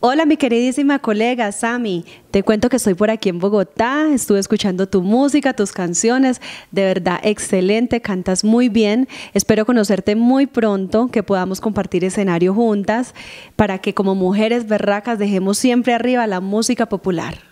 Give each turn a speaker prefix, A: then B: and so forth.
A: Hola mi queridísima colega Sami, te cuento que estoy por aquí en Bogotá, estuve escuchando tu música, tus canciones, de verdad excelente, cantas muy bien, espero conocerte muy pronto, que podamos compartir escenario juntas, para que como mujeres berracas dejemos siempre arriba la música popular.